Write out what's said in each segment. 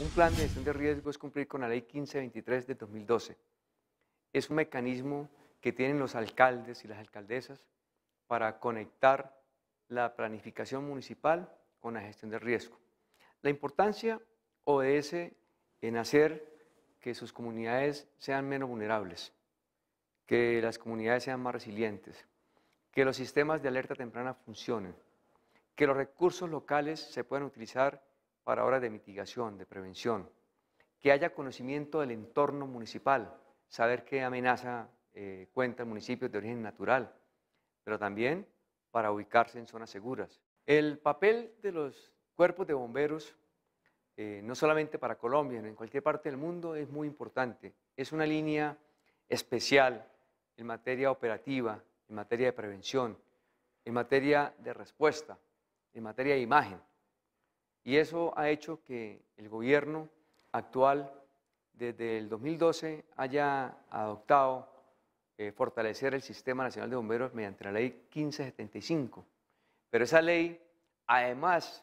Un plan de gestión de riesgo es cumplir con la ley 1523 de 2012. Es un mecanismo que tienen los alcaldes y las alcaldesas para conectar la planificación municipal con la gestión de riesgo. La importancia obedece en hacer que sus comunidades sean menos vulnerables, que las comunidades sean más resilientes, que los sistemas de alerta temprana funcionen, que los recursos locales se puedan utilizar para obras de mitigación, de prevención, que haya conocimiento del entorno municipal, saber qué amenaza eh, cuenta el municipio de origen natural, pero también para ubicarse en zonas seguras. El papel de los cuerpos de bomberos, eh, no solamente para Colombia, en cualquier parte del mundo, es muy importante. Es una línea especial en materia operativa, en materia de prevención, en materia de respuesta, en materia de imagen. Y eso ha hecho que el gobierno actual, desde el 2012, haya adoptado eh, fortalecer el Sistema Nacional de Bomberos mediante la Ley 1575. Pero esa ley, además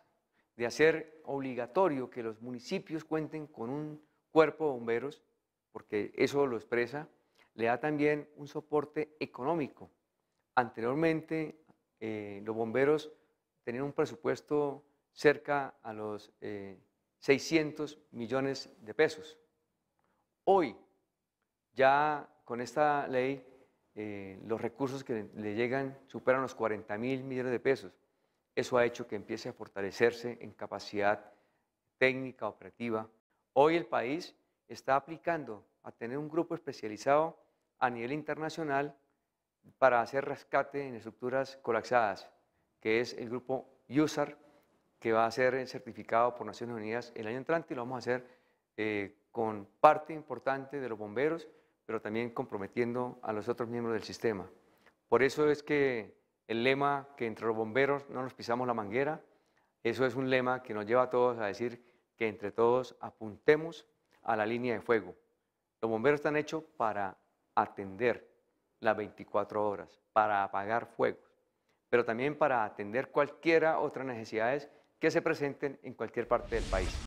de hacer obligatorio que los municipios cuenten con un cuerpo de bomberos, porque eso lo expresa, le da también un soporte económico. Anteriormente, eh, los bomberos tenían un presupuesto cerca a los 600 eh, millones de pesos. Hoy, ya con esta ley, eh, los recursos que le llegan superan los 40 mil millones de pesos. Eso ha hecho que empiece a fortalecerse en capacidad técnica, operativa. Hoy el país está aplicando a tener un grupo especializado a nivel internacional para hacer rescate en estructuras colapsadas, que es el grupo USAR, que va a ser certificado por Naciones Unidas el año entrante y lo vamos a hacer eh, con parte importante de los bomberos, pero también comprometiendo a los otros miembros del sistema. Por eso es que el lema que entre los bomberos no nos pisamos la manguera, eso es un lema que nos lleva a todos a decir que entre todos apuntemos a la línea de fuego. Los bomberos están hechos para atender las 24 horas, para apagar fuegos, pero también para atender cualquiera otra necesidades que se presenten en cualquier parte del país.